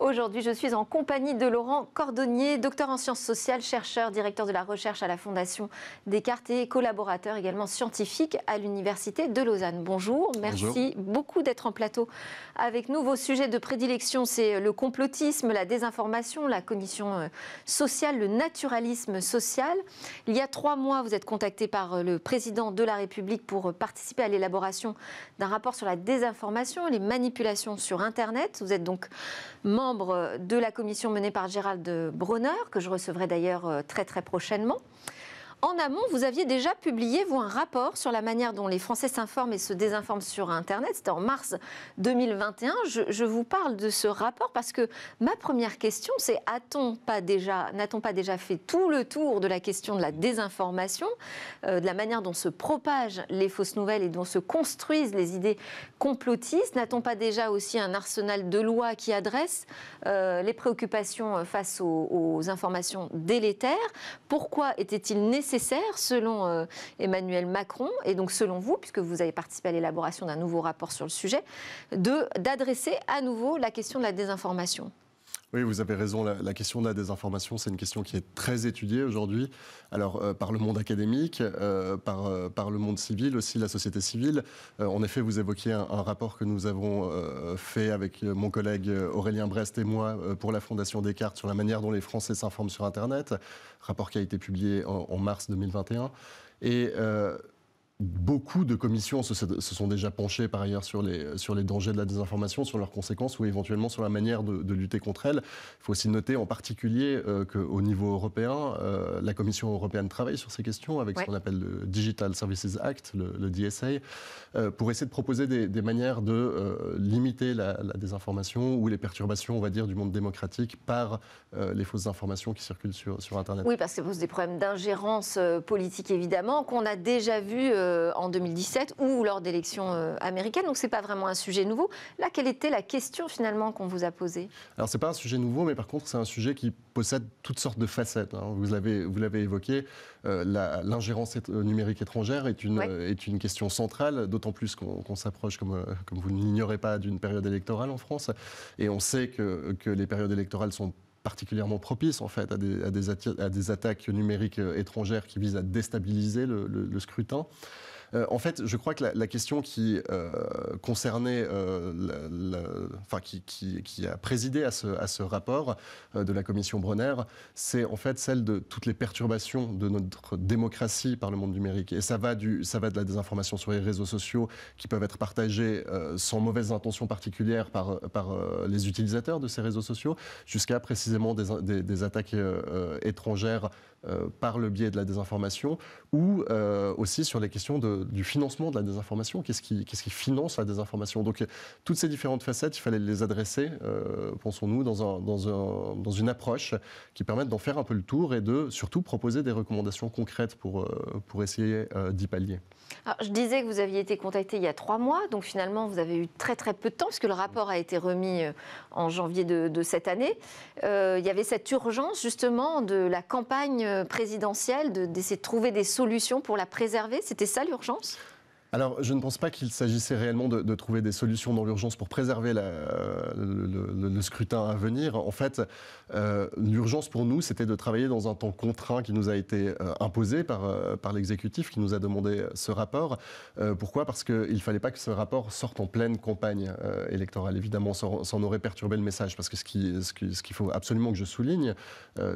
Aujourd'hui, je suis en compagnie de Laurent Cordonnier, docteur en sciences sociales, chercheur, directeur de la recherche à la Fondation Descartes et collaborateur également scientifique à l'Université de Lausanne. Bonjour, merci beaucoup d'être en plateau avec nous. Vos sujets de prédilection, c'est le complotisme, la désinformation, la cognition euh, sociale, le naturalisme social. Il y a trois mois, vous êtes contacté par euh, le président de la République pour euh, participer à l'élaboration d'un rapport sur la désinformation les manipulations sur Internet. Vous êtes donc membre euh, de la commission menée par Gérald Bronner, que je recevrai d'ailleurs euh, très très prochainement. En amont, vous aviez déjà publié, vous, un rapport sur la manière dont les Français s'informent et se désinforment sur Internet. C'était en mars 2021. Je, vous parle de ce rapport parce que ma première question, c'est on pas déjà, n'a-t-on pas déjà fait tout le tour de la question de la désinformation, euh, de la manière dont se propagent les fausses nouvelles et dont se construisent les idées complotistes N'a-t-on pas déjà aussi un arsenal de lois qui adresse euh, les préoccupations euh, face aux, aux informations délétères Pourquoi était-il nécessaire nécessaire selon euh, Emmanuel Macron et donc selon vous, puisque vous avez participé à l'élaboration d'un nouveau rapport sur le sujet, d'adresser à nouveau la question de la désinformation oui, vous avez raison. La, question de la désinformation, c'est une question qui est très étudiée aujourd'hui. Alors, euh, par le monde académique, euh, par, euh, par, le monde civil aussi, la société civile. en effet, vous évoquiez un, rapport que nous avons fait avec mon collègue Aurélien Brest et moi pour la Fondation Descartes sur la manière dont les Français s'informent sur Internet. Rapport qui a été publié en, en mars 2021. Et Beaucoup de commissions se, sont déjà penchées par ailleurs sur les, sur les dangers de la désinformation, sur leurs conséquences ou éventuellement sur la manière de, lutter contre elle. Il faut aussi noter en particulier euh, que qu'au niveau européen, euh, la Commission européenne travaille sur ces questions avec ce qu'on appelle le Digital Services Act, le, DSA, euh, pour essayer de proposer des, manières de limiter la, désinformation ou les perturbations, on va dire, du monde démocratique par les fausses informations qui circulent sur, sur Internet. Oui, parce que ça pose des problèmes d'ingérence politique, évidemment, qu'on a déjà vu euh, en 2017 ou lors d'élections euh, américaines. Donc ce n'est pas vraiment un sujet nouveau. Là, quelle était la question finalement qu'on vous a posée Alors ce n'est pas un sujet nouveau, mais par contre c'est un sujet qui possède toutes sortes de facettes. Hein. Vous l'avez vous l'avez évoqué, euh, l'ingérence numérique étrangère est une est une question centrale, d'autant plus qu'on s'approche, comme comme vous ne l'ignorez pas, d'une période électorale en France, et on sait que que les périodes électorales sont particulièrement propice en fait à des, à des, attaques numériques euh, étrangères qui visent à déstabiliser le scrutin. Euh, en fait, je crois que la, question qui euh, concernait, euh, qui, a présidé à ce, rapport de la commission Brenner, c'est en fait celle de toutes les perturbations de notre démocratie par le monde numérique. Et ça va, du, ça va de la désinformation sur les réseaux sociaux qui peuvent être partagées sans mauvaise intention particulière par, les utilisateurs de ces réseaux sociaux, jusqu'à précisément des attaques étrangères euh, par le biais de la désinformation ou euh, aussi sur les questions du financement de la désinformation. Qu'est-ce qui, qu'est-ce qui finance la désinformation Donc toutes ces différentes facettes, il fallait les adresser, euh, pensons-nous, dans, une approche qui permette d'en faire un peu le tour et de surtout proposer des recommandations concrètes pour, pour essayer d'y pallier. je disais que vous aviez été contacté il y a trois mois, donc finalement vous avez eu très très peu de temps, puisque le rapport a été remis en janvier de, cette année. il y avait cette urgence justement de la campagne euh, présidentielle, d'essayer de, de trouver des solutions pour la préserver C'était ça l'urgence alors, je ne pense pas qu'il s'agissait réellement de, trouver des solutions dans l'urgence pour préserver la, le, scrutin à venir. En fait, euh, l'urgence pour nous, c'était de travailler dans un temps contraint qui nous a été euh, imposé par, euh, par l'exécutif, qui nous a demandé ce rapport. pourquoi Parce qu'il ne fallait pas que ce rapport sorte en pleine campagne électorale. Évidemment, ça en aurait perturbé le message, parce que ce qu'il qui, ce faut absolument que je souligne,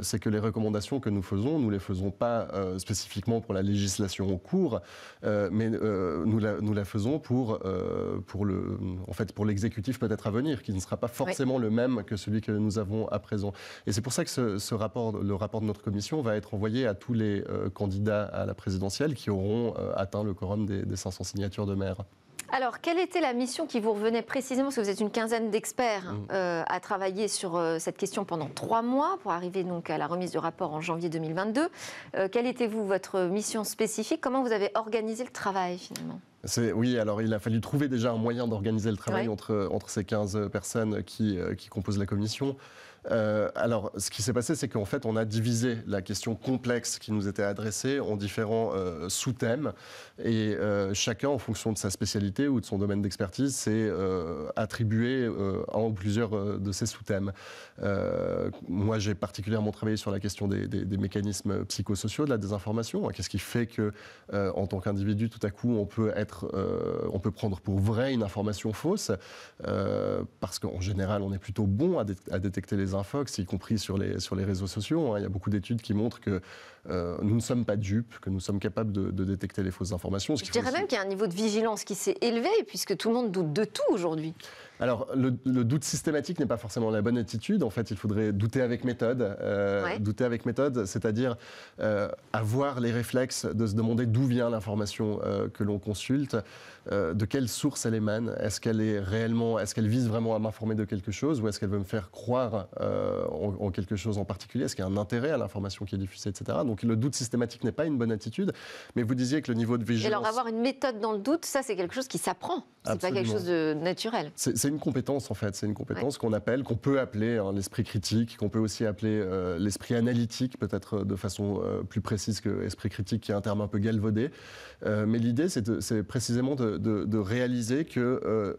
c'est que les recommandations que nous faisons, nous ne les faisons pas spécifiquement pour la législation en cours, mais nous, la, faisons pour, euh, en fait, pour l'exécutif peut-être à venir, qui ne sera pas forcément le même que celui que nous avons à présent. Et c'est pour ça que ce, le rapport de notre commission va être envoyé à tous les euh, candidats à la présidentielle qui auront euh, atteint le quorum des, des 500 signatures de maire. Alors, quelle était la mission qui vous revenait précisément Parce que vous êtes une quinzaine d'experts mm. euh, à travailler sur euh, cette question pendant trois mois pour arriver donc à la remise du rapport en janvier 2022. Euh, quelle était vous votre mission spécifique Comment vous avez organisé le travail finalement oui, alors il a fallu trouver déjà un moyen d'organiser le travail entre, ces 15 personnes qui composent la commission. Euh, alors, ce qui s'est passé, c'est qu'en fait, on a divisé la question complexe qui nous était adressée en différents euh, sous-thèmes. Et euh, chacun, en fonction de sa spécialité ou de son domaine d'expertise, s'est attribué un ou plusieurs de ces sous-thèmes. moi, j'ai particulièrement travaillé sur la question des, mécanismes psychosociaux de la désinformation. Hein, qu'est-ce qui fait que, en tant qu'individu, tout à coup, on peut, être, on peut prendre pour vrai une information fausse Parce qu'en général, on est plutôt bon à, à détecter les y compris sur les, sur les réseaux sociaux. Hein. Il y a beaucoup d'études qui montrent que euh, nous ne sommes pas dupes, que nous sommes capables de, détecter les fausses informations. Ce Je dirais même qu'il y a un niveau de vigilance qui s'est élevé, puisque tout le monde doute de tout aujourd'hui. Alors, le, doute systématique n'est pas forcément la bonne attitude. En fait, il faudrait douter avec méthode. Euh, douter avec méthode, c'est-à-dire euh, avoir les réflexes de se demander d'où vient l'information euh, que l'on consulte, de quelle source elle émane. Est-ce qu'elle est réellement, est-ce qu'elle vise vraiment à m'informer de quelque chose ou est-ce qu'elle veut me faire croire en, quelque chose en particulier Est-ce qu'il y a un intérêt à l'information qui est diffusée, etc. Donc, le doute systématique n'est pas une bonne attitude. Mais vous disiez que le niveau de vigilance. alors, avoir une méthode dans le doute, ça, c'est quelque chose qui s'apprend. C'est pas quelque chose de naturel une compétence en fait, c'est une compétence qu'on appelle, qu'on peut appeler l'esprit critique, qu'on peut aussi appeler euh, l'esprit analytique, peut-être euh, de façon euh, plus précise que esprit critique, qui est un terme un peu galvaudé. mais l'idée, c'est précisément de, réaliser que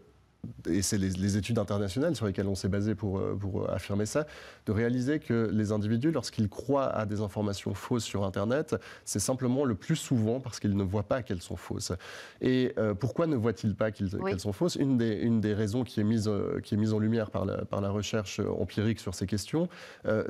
et c'est les, études internationales sur lesquelles on s'est basé pour, pour affirmer ça, de réaliser que les individus, lorsqu'ils croient à des informations fausses sur Internet, c'est simplement le plus souvent parce qu'ils ne voient pas qu'elles sont fausses. Et euh, pourquoi ne voient-ils pas qu'elles sont fausses une des, une des raisons qui est mise, euh, qui est mise en lumière par la, par la recherche euh, empirique sur ces questions,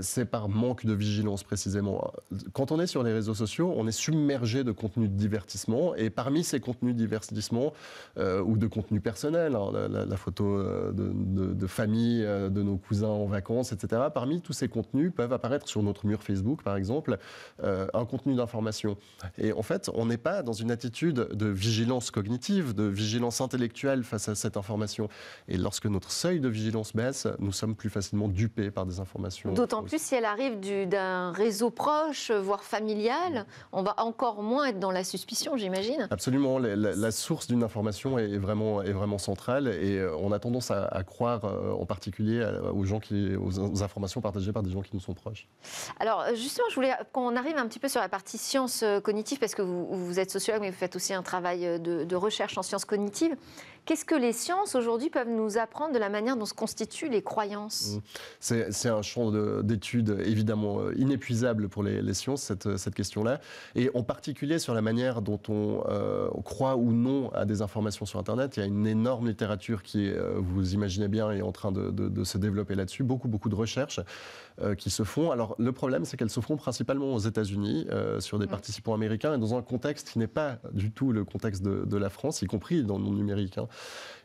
c'est par manque de vigilance précisément. Quand on est sur les réseaux sociaux, on est submergé de contenus de divertissement et parmi ces contenus de divertissement ou de contenus personnels, hein, la, photo de, de famille, de nos cousins en vacances, etc., par parmi tous ces contenus peuvent apparaître sur notre mur Facebook, par exemple, euh, un contenu d'information. Et en fait, on n'est pas dans une attitude de vigilance cognitive, de vigilance intellectuelle face à cette information. Et lorsque notre seuil de vigilance baisse, nous sommes plus facilement dupés par des informations. D'autant plus si elle arrive d'un réseau proche, voire familial, on va encore moins être dans la suspicion, j'imagine. Absolument. La, source d'une information est vraiment, est vraiment centrale et euh, on a tendance à, croire euh, en particulier aux gens qui, aux informations par des gens qui nous sont proches. Alors justement, je voulais qu'on arrive un petit peu sur la partie sciences cognitives, parce que vous, êtes sociologue, mais vous faites aussi un travail de recherche en sciences cognitives. Qu'est-ce que les sciences aujourd'hui peuvent nous apprendre de la manière dont se constituent les croyances mmh. C'est un champ d'études évidemment euh, inépuisable pour les, sciences, euh, cette, question-là, et en particulier sur la manière dont on, euh, croit ou non à des informations sur Internet. Il y a une énorme littérature qui, vous imaginez bien, est en train de, se développer là-dessus, beaucoup, beaucoup de recherches qui se font. Alors le problème, c'est qu'elles se font principalement aux États-Unis, sur des mmh. participants américains, et dans un contexte qui n'est pas du tout le contexte de, la France, y compris dans le monde numérique. Hein.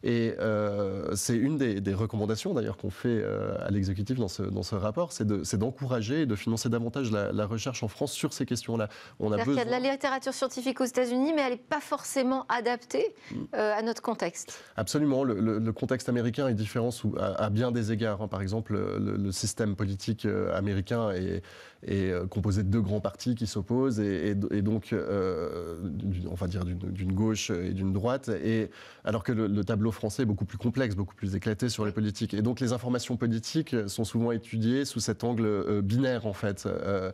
Et euh, c'est une des, recommandations d'ailleurs qu'on fait euh, à l'exécutif dans ce, dans ce rapport, c'est d'encourager et de financer davantage la, recherche en France sur ces questions-là. On Il y a de la littérature scientifique aux États-Unis, mais elle n'est pas forcément adaptée mm. euh, à notre contexte. Absolument. Le, contexte américain est différent sous, à, bien des égards. Hein. Par exemple, le, système politique américain est, est composé de deux grands partis qui s'opposent et, donc on va dire d'une gauche et d'une droite et alors que le, tableau français est beaucoup plus complexe, beaucoup plus éclaté sur les politiques. Et donc les informations politiques sont souvent étudiées sous cet angle euh, binaire, en fait. Euh,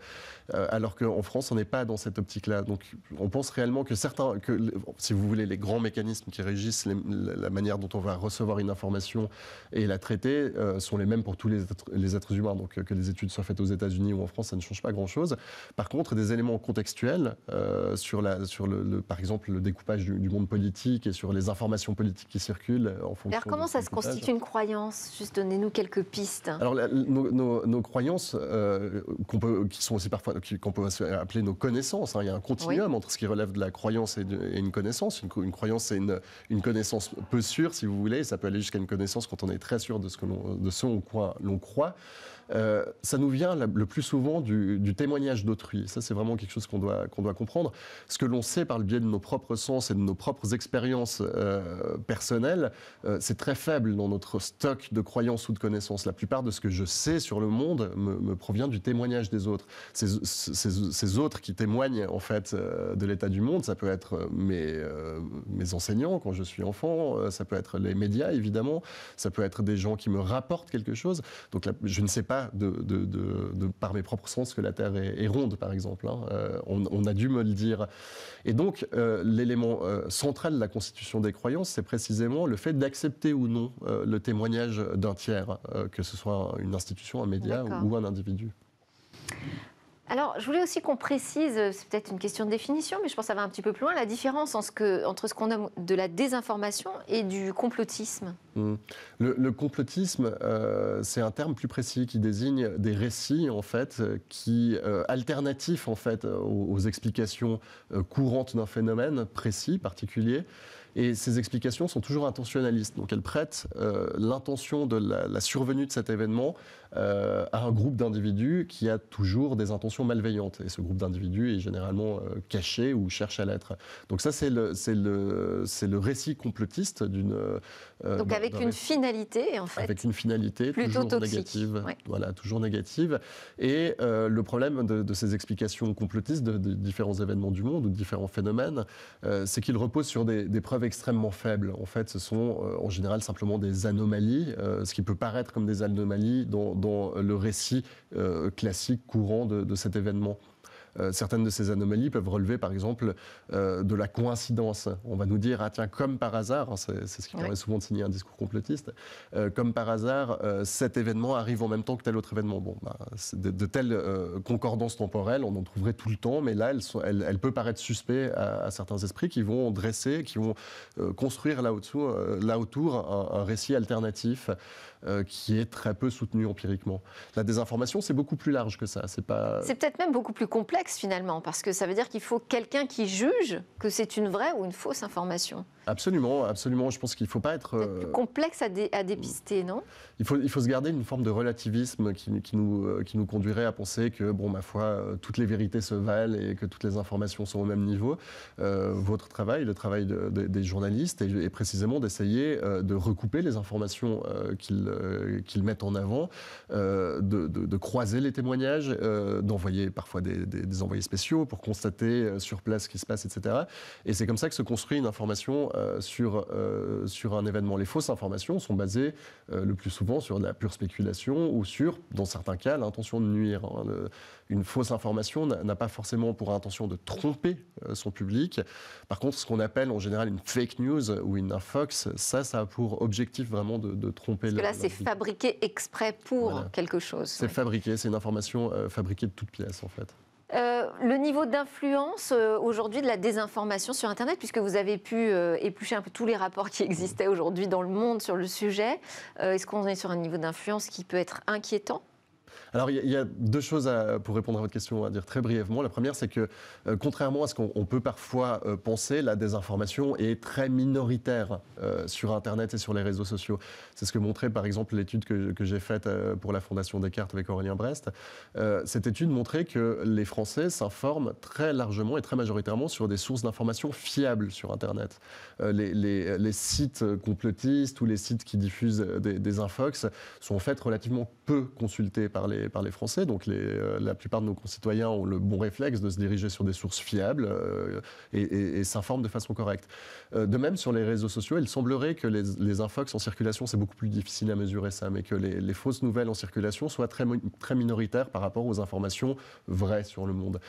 euh, alors qu'en France, on n'est pas dans cette optique-là. Donc, on pense réellement que certains, que, si vous voulez, les grands mécanismes qui régissent la manière dont on va recevoir une information et la traiter euh, sont les mêmes pour tous les êtres, les êtres humains. Donc, euh, que les études soient faites aux États-Unis ou en France, ça ne change pas grand-chose. Par contre, des éléments contextuels sur, la, sur le, par exemple, le découpage du, monde politique et sur les informations politiques qui circulent en fonction. Alors comment ça se constitue une croyance Juste donnez-nous quelques pistes. Alors nos, croyances, peut, qui sont aussi parfois qu'on peut appeler nos connaissances. Hein. Il y a un continuum entre ce qui relève de la croyance et, une connaissance. Une, croyance, c'est une, connaissance peu sûre, si vous voulez. Ça peut aller jusqu'à une connaissance quand on est très sûr de ce, que de ce en quoi l'on croit. Euh, ça nous vient le plus souvent du, témoignage d'autrui. Ça, c'est vraiment quelque chose qu'on doit, qu'on doit comprendre. Ce que l'on sait par le biais de nos propres sens et de nos propres expériences euh, personnelles, euh, c'est très faible dans notre stock de croyances ou de connaissances. La plupart de ce que je sais sur le monde me, provient du témoignage des autres. C'est ces, autres qui témoignent en fait euh, de l'état du monde, ça peut être euh, mes, euh, mes enseignants quand je suis enfant, ça peut être les médias évidemment, ça peut être des gens qui me rapportent quelque chose. Donc je ne sais pas de, par mes propres sens que la Terre est, ronde par exemple. Hein. on, a dû me le dire. Et donc l'élément central de la constitution des croyances, c'est précisément le fait d'accepter ou non le témoignage d'un tiers, que ce soit une institution, un média ou un individu. Alors, je voulais aussi qu'on précise, euh, c'est peut-être une question de définition, mais je pense que ça va un petit peu plus loin, la différence entre ce qu'on nomme de la désinformation et du complotisme. Hmm. Le, complotisme, euh, c'est un terme plus précis qui désigne des récits, en fait, euh, qui, alternatifs, en fait, aux explications courantes d'un phénomène précis, particulier. Et ces explications sont toujours intentionnalistes. Donc elles prêtent euh, l'intention de la, survenue de cet événement euh, à un groupe d'individus qui a toujours des intentions malveillantes. Et ce groupe d'individus est généralement euh, caché ou cherche à l'être. Donc ça, c'est le, le, le récit complotiste d'une... Donc avec une finalité, en fait. Avec une finalité Plutôt toujours négative. Voilà, toujours négative. Et le problème de, ces explications complotistes de, différents événements du monde ou de différents phénomènes, c'est qu'ils reposent sur des preuves extrêmement faibles. En fait, ce sont euh, en général simplement des anomalies, euh, ce qui peut paraître comme des anomalies dans, le récit euh, classique courant de cet événement. Euh, certaines de ces anomalies peuvent relever, par exemple, euh, de la coïncidence. On va nous dire, ah tiens, comme par hasard, hein, c'est ce qui permet souvent de signer un discours complotiste, euh, comme par hasard, cet événement arrive en même temps que tel autre événement. Bon, ben, de, telles concordances temporelles, on en trouverait tout le temps, mais là, elle, peuvent peut paraître suspectes à, certains esprits qui vont dresser, qui vont construire là, autour, là autour un, récit alternatif qui est très peu soutenu empiriquement. La désinformation, c'est beaucoup plus large que ça. C'est pas... peut-être même beaucoup plus complexe finalement, parce que ça veut dire qu'il faut quelqu'un qui juge que c'est une vraie ou une fausse information. Absolument, absolument. Je pense qu'il ne faut pas être. Euh, plus complexe à, à, dépister, non il faut, il faut se garder une forme de relativisme qui, nous, euh, qui nous conduirait à penser que, bon, ma foi, euh, toutes les vérités se valent et que toutes les informations sont au même niveau. votre travail, le travail des journalistes, est, précisément d'essayer de recouper les informations qu'ils mettent en avant, de, de croiser les témoignages, d'envoyer parfois des, des, des envoyés spéciaux pour constater sur place ce qui se passe, etc. Et c'est comme ça que se construit une information euh, sur, euh, sur un événement. Les fausses informations sont basées euh, le plus souvent sur la pure spéculation ou sur, dans certains cas, l'intention de nuire. Hein. une fausse information n'a pas forcément pour intention de tromper son public. Par contre, ce qu'on appelle en général une fake news ou une infox, ça, ça a pour objectif vraiment de, tromper. Parce que là, c'est fabriqué exprès pour quelque chose. C'est fabriqué, c'est une information fabriquée de toutes pièces en fait. Euh, le niveau d'influence euh, aujourd'hui de la désinformation sur Internet, puisque vous avez pu euh, éplucher un peu tous les rapports qui existaient aujourd'hui dans le monde sur le sujet, est-ce qu'on est sur un niveau d'influence qui peut être inquiétant alors, il y, a deux choses pour répondre à votre question à dire très brièvement. La première, c'est que, euh, contrairement à ce qu'on peut parfois euh, penser, la désinformation est très minoritaire euh, sur Internet et sur les réseaux sociaux. C'est ce que montrait, par exemple, l'étude que, j'ai faite pour la Fondation Descartes avec Aurélien Brest. cette étude montrait que les Français s'informent très largement et très majoritairement sur des sources d'informations fiables sur Internet. Les, sites complotistes ou les sites qui diffusent des, des infox sont en fait relativement peu consultés par par les, Français. Donc euh, la plupart de nos concitoyens ont le bon réflexe de se diriger sur des sources fiables euh, et, s'informent de façon correcte. Euh, de même, sur les réseaux sociaux, il semblerait que les, infox en circulation, c'est beaucoup plus difficile à mesurer ça, mais que les, fausses nouvelles en circulation soient très minoritaires par rapport aux informations vraies sur le monde.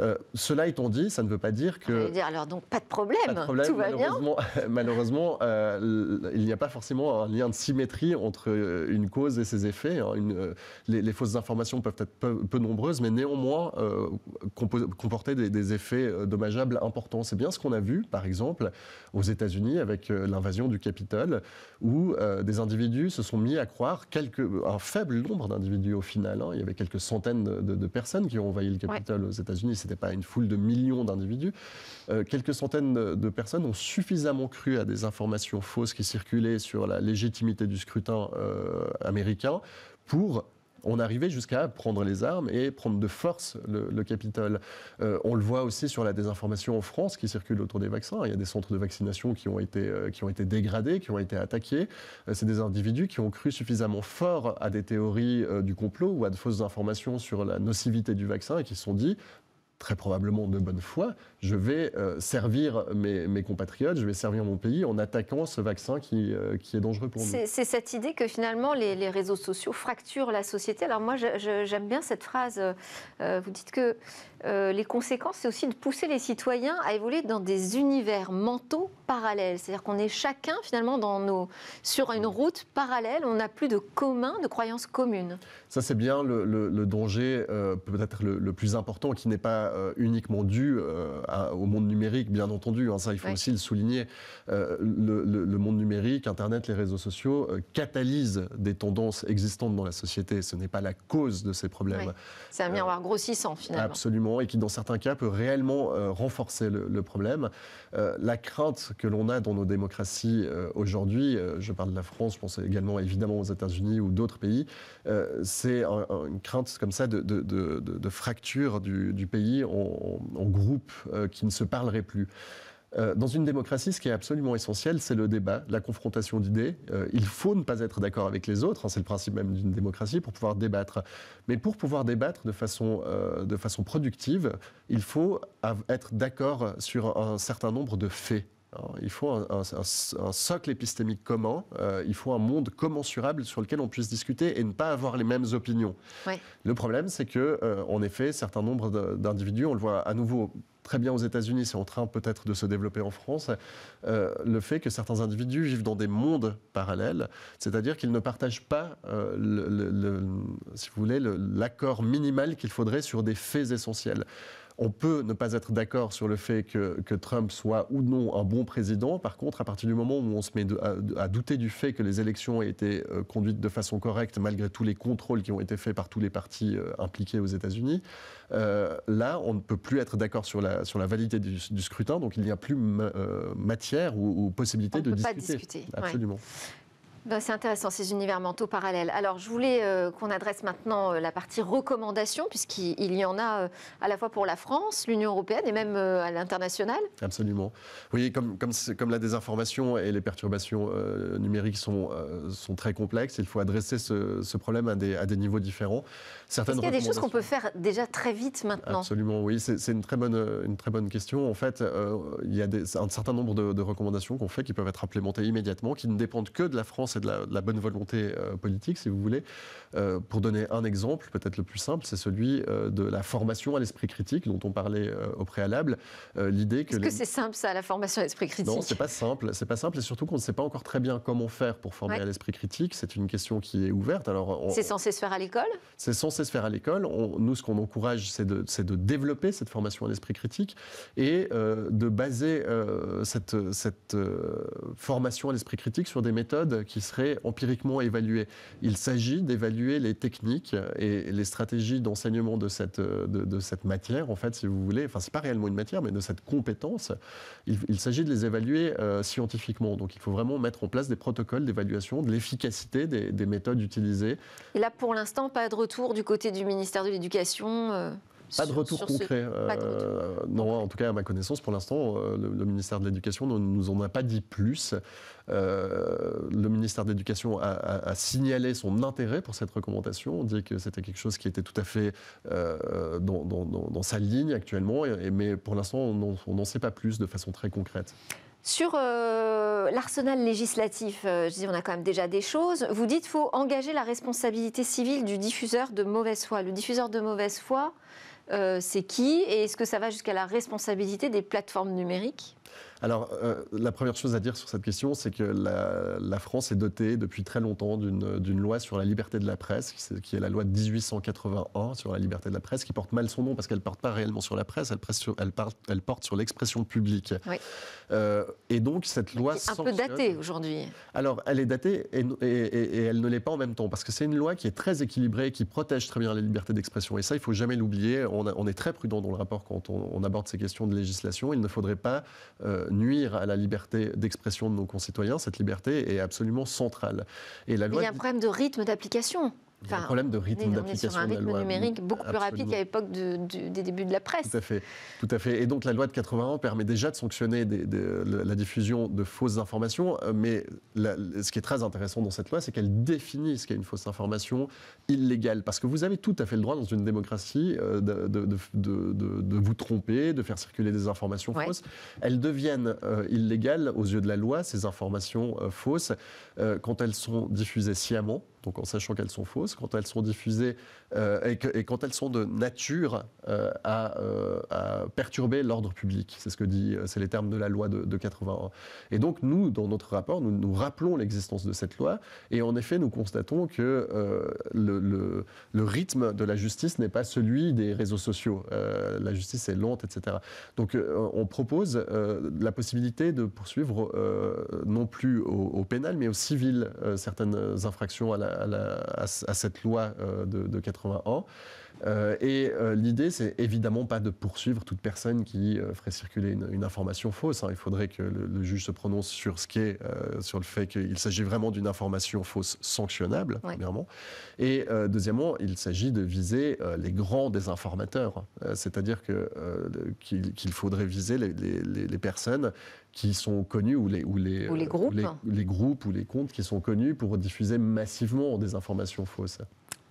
Euh, cela étant dit, ça ne veut pas dire que. dire alors donc pas de problème, bien. malheureusement, euh, il n'y a pas forcément un lien de symétrie entre euh, une cause et ses effets. Hein. les, fausses informations peuvent être peu, nombreuses, mais néanmoins comporter des, effets dommageables importants. C'est bien ce qu'on a vu, par exemple, aux États-Unis avec l'invasion du Capitole, où des individus se sont mis à croire un faible nombre d'individus au final. Hein. Il y avait quelques centaines de, personnes qui ont envahi le Capitole aux États-Unis n'était pas une foule de millions d'individus, euh, quelques centaines de personnes ont suffisamment cru à des informations fausses qui circulaient sur la légitimité du scrutin euh, américain pour on arriver jusqu'à prendre les armes et prendre de force le, Capitole. Euh, on le voit aussi sur la désinformation en France qui circule autour des vaccins. Il y a des centres de vaccination qui ont été, qui ont été dégradés, qui ont été attaqués. C'est des individus qui ont cru suffisamment fort à des théories du complot ou à de fausses informations sur la nocivité du vaccin et qui se sont dit très probablement de bonne foi, je vais euh, servir mes, compatriotes, je vais servir mon pays en attaquant ce vaccin qui, euh, qui est dangereux pour nous. C'est cette idée que finalement les, réseaux sociaux fracturent la société. Alors moi, j'aime bien cette phrase. Euh, vous dites que euh, les conséquences, c'est aussi de pousser les citoyens à évoluer dans des univers mentaux parallèles. C'est-à-dire qu'on est chacun finalement dans nos, sur une mm. route parallèle, on n'a plus de commun, de croyances communes. Ça, c'est bien le, danger euh, peut-être le, plus important qui n'est pas euh, uniquement dû au monde numérique, bien entendu. Hein. ça, il faut aussi le souligner. le, monde numérique, Internet, les réseaux sociaux catalysent des tendances existantes dans la société. Ce n'est pas la cause de ces problèmes. C'est un miroir grossissant finalement. Absolument et qui, dans certains cas, peut réellement euh, renforcer le, problème. Euh, la crainte que l'on a dans nos démocraties euh, aujourd'hui, je parle de la France, je pense également évidemment aux États-Unis ou d'autres pays, c'est une crainte comme ça de, fracture du, pays en, en, en groupes qui ne se parleraient plus. Euh, dans une démocratie, ce qui est absolument essentiel, c'est le débat, la confrontation d'idées. Euh, il faut ne pas être d'accord avec les autres, hein, c'est le principe même d'une démocratie, pour pouvoir débattre. Mais pour pouvoir débattre de façon, euh, de façon productive, il faut être d'accord sur un certain nombre de faits il faut un, socle épistémique commun, euh, il faut un monde commensurable sur lequel on puisse discuter et ne pas avoir les mêmes opinions. Le problème, c'est que, euh, en effet, certains nombres d'individus, on le voit à nouveau très bien aux États-Unis, c'est en train peut-être de se développer en France, euh, le fait que certains individus vivent dans des mondes parallèles, c'est-à-dire qu'ils ne partagent pas, si vous voulez, l'accord minimal qu'il faudrait sur des faits essentiels. On peut ne pas être d'accord sur le fait que, Trump soit ou non un bon président. Par contre, à partir du moment où on se met à, douter du fait que les élections aient été euh, conduites de façon correcte, malgré tous les contrôles qui ont été faits par tous les partis euh, impliqués aux États-Unis, euh, là, on ne peut plus être d'accord sur la, validité du, scrutin. Donc, il n'y a plus matière ou, possibilité de discuter. Absolument. Bah, c'est intéressant, ces univers mentaux parallèles. Alors, je voulais euh, qu'on adresse maintenant euh, la partie recommandations, puisqu'il y en a euh, à la fois pour la France, l'Union européenne et même à l'international. Absolument. Oui, comme, comme, comme, la désinformation et les perturbations numériques sont, sont très complexes, il faut adresser ce, problème à des, niveaux différents. Certaines Est-ce qu'il y a des choses qu'on peut faire déjà très vite maintenant Absolument, oui. C'est une, très bonne, une très bonne question. En fait, il y a un certain nombre de, de recommandations qu'on fait qui peuvent être implémentées immédiatement, qui ne dépendent que de la France c'est de, la bonne volonté euh, politique, si vous voulez. Euh, pour donner un exemple, peut-être le plus simple, c'est celui euh, de la formation à l'esprit critique dont on parlait au préalable. L'idée que Est-ce que c'est simple ça, la formation à l'esprit critique Non, c'est pas simple. C'est pas simple et surtout qu'on ne sait pas encore très bien comment faire pour former à l'esprit critique. C'est une question qui est ouverte. Alors, c'est censé se faire à l'école C'est censé se faire à l'école. Nous, ce qu'on encourage, c'est de, de, développer cette formation à l'esprit critique et de baser cette, cette formation à l'esprit critique sur des méthodes qui serait empiriquement évalué. Il s'agit d'évaluer les techniques et les stratégies d'enseignement de cette, de, cette matière, en fait, si vous voulez. Enfin, c'est pas réellement une matière, mais de cette compétence. Il, s'agit de les évaluer euh, scientifiquement. Donc, il faut vraiment mettre en place des protocoles d'évaluation de l'efficacité des, méthodes utilisées. Et là, pour l'instant, pas de retour du côté du ministère de l'Éducation euh pas de retour euh, concret. non, en tout cas, à ma connaissance, pour l'instant, euh, le, ministère de l'Éducation ne nous en a pas dit plus. Euh, le ministère de l'Éducation a, signalé son intérêt pour cette recommandation. On dit que c'était quelque chose qui était tout à fait dans, sa ligne actuellement, mais pour l'instant, on n'en sait pas plus de façon très concrète. Sur l'arsenal législatif, je dis on a quand même déjà des choses. Vous dites qu'il faut engager la responsabilité civile du diffuseur de mauvaise foi. Le diffuseur de mauvaise foi, euh, c'est qui Et est-ce que ça va jusqu'à la responsabilité des plateformes numériques alors, euh, la première chose à dire sur cette question, c'est que la, France est dotée depuis très longtemps d'une loi sur la liberté de la presse, qui est, la loi de 1881 sur la liberté de la presse, qui porte mal son nom parce qu'elle ne porte pas réellement sur la presse, elle, elle, elle, porte sur l'expression publique. Oui. Euh, et donc, cette loi. C'est un peu datée aujourd'hui. Alors, elle est datée et, et, elle ne l'est pas en même temps, parce que c'est une loi qui est très équilibrée, qui protège très bien les libertés d'expression. Et ça, il ne faut jamais l'oublier. On, est très prudent dans le rapport quand on, aborde ces questions de législation. Il ne faudrait pas. Euh, nuire à la liberté d'expression de nos concitoyens, cette liberté est absolument centrale. Et la Il y a un problème de rythme d'application un problème de rythme d'application de la un rythme numérique beaucoup plus rapide qu'à l'époque des débuts de la presse. Tout à fait, tout à fait. Et donc la loi de 81 permet déjà de sanctionner la diffusion de fausses informations, euh, mais ce qui est très intéressant dans cette loi, c'est qu'elle définit ce qu'est une fausse information illégale, parce que vous avez tout à fait le droit dans une démocratie euh, de, de, vous tromper, de faire circuler des informations fausses. Elles deviennent euh, illégales aux yeux de la loi ces informations fausses quand elles sont diffusées sciemment donc en sachant qu'elles sont fausses, quand elles sont diffusées euh, et, quand elles sont de nature euh, euh, à, perturber l'ordre public. C'est ce que dit, c'est les termes de la loi de, de Et donc nous, dans notre rapport, nous, nous rappelons l'existence de cette loi et en effet, nous constatons que le, le, rythme de la justice n'est pas celui des réseaux sociaux. la justice est lente, etc. Donc on propose la possibilité de poursuivre non plus au, au pénal, mais au civil certaines infractions à la à, cette loi euh, de, de 81. Euh, et euh, l'idée, c'est évidemment pas de poursuivre toute personne qui euh, ferait circuler une, information fausse. Hein. Il faudrait que le, juge se prononce sur ce sur le fait qu'il s'agit vraiment d'une information fausse sanctionnable, premièrement. Et deuxièmement, il s'agit de viser les grands désinformateurs, hein. c'est-à-dire qu'il, faudrait viser les, personnes qui sont connues Ou les, groupes ou les comptes qui sont connus pour diffuser massivement des informations fausses.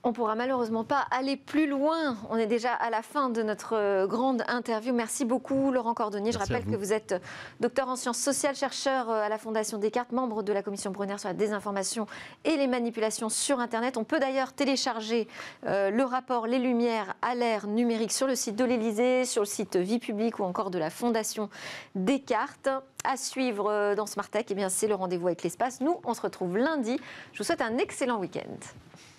On ne pourra malheureusement pas aller plus loin. On est déjà à la fin de notre euh, grande interview. Merci beaucoup, Laurent Cordonnier. Je rappelle que vous êtes euh, docteur en sciences sociales, chercheur euh, à la Fondation Descartes, membre de la commission Brunner sur la désinformation et les manipulations sur Internet. On peut d'ailleurs télécharger le rapport Les Lumières à l'ère numérique sur le site de l'Elysée, sur le site Vie publique ou encore de la Fondation Descartes. À suivre dans Smart Tech, eh bien c'est le rendez-vous avec l'espace. Nous, on se retrouve lundi. Je vous souhaite un excellent week-end.